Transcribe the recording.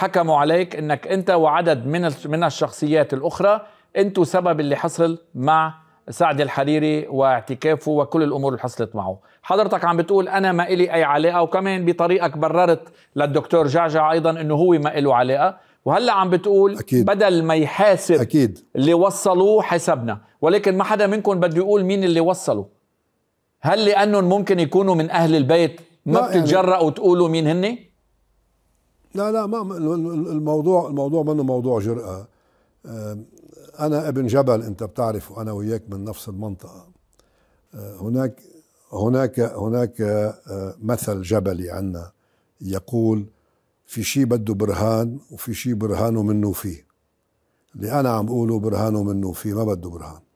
حكموا عليك انك انت وعدد من من الشخصيات الاخرى انتوا سبب اللي حصل مع سعد الحريري واعتكافه وكل الامور اللي حصلت معه حضرتك عم بتقول انا ما إلي اي علاقه وكمان بطريقك بررت للدكتور جعجع ايضا انه هو ما له علاقه وهلا عم بتقول أكيد. بدل ما يحاسب أكيد. اللي وصلوه حسبنا ولكن ما حدا منكم بده يقول مين اللي وصلوا هل لانهم ممكن يكونوا من اهل البيت ما يعني بتتجرأوا يعني... تقولوا مين هني لا لا ما الموضوع الموضوع منه موضوع جرأة آه، أنا ابن جبل أنت بتعرف وأنا وياك من نفس المنطقة آه، هناك هناك هناك آه، مثل جبلي عنا يقول في شيء بده برهان وفي شيء برهانه منه فيه اللي أنا عم أقوله برهانه منه فيه ما بده برهان